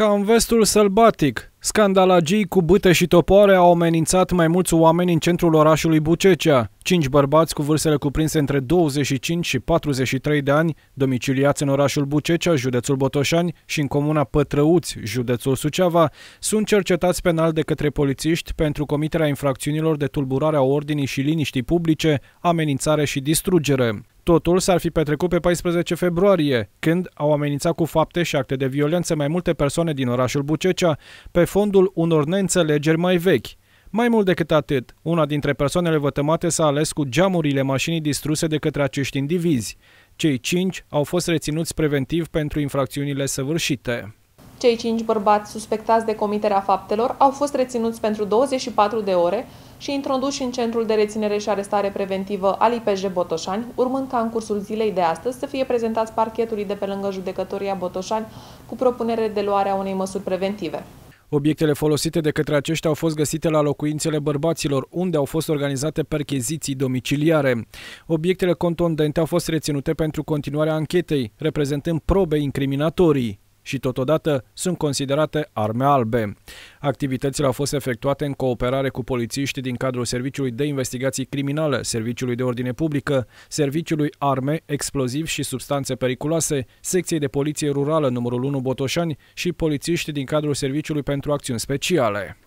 Ca în vestul sălbatic, scandalagii cu bâte și topoare au amenințat mai mulți oameni în centrul orașului Bucecea. Cinci bărbați cu vârstele cuprinse între 25 și 43 de ani, domiciliați în orașul Bucecea, județul Botoșani și în comuna Pătrăuți, județul Suceava, sunt cercetați penal de către polițiști pentru comiterea infracțiunilor de tulburare a ordinii și liniștii publice, amenințare și distrugere. Totul s-ar fi petrecut pe 14 februarie, când au amenințat cu fapte și acte de violență mai multe persoane din orașul Bucecea, pe fondul unor neînțelegeri mai vechi. Mai mult decât atât, una dintre persoanele vătămate s-a ales cu geamurile mașinii distruse de către acești indivizi. Cei cinci au fost reținuți preventiv pentru infracțiunile săvârșite. Cei cinci bărbați suspectați de comiterea faptelor au fost reținuți pentru 24 de ore, și introduși în centrul de reținere și arestare preventivă al IPJ Botoșani, urmând ca în cursul zilei de astăzi să fie prezentați parchetului de pe lângă judecătoria Botoșani cu propunere de luare a unei măsuri preventive. Obiectele folosite de către aceștia au fost găsite la locuințele bărbaților, unde au fost organizate percheziții domiciliare. Obiectele contondente au fost reținute pentru continuarea anchetei, reprezentând probe incriminatorii și totodată sunt considerate arme albe. Activitățile au fost efectuate în cooperare cu polițiști din cadrul Serviciului de Investigații Criminale, Serviciului de Ordine Publică, Serviciului Arme, Exploziv și Substanțe Periculoase, Secției de Poliție Rurală numărul 1 Botoșani și polițiști din cadrul Serviciului pentru Acțiuni Speciale.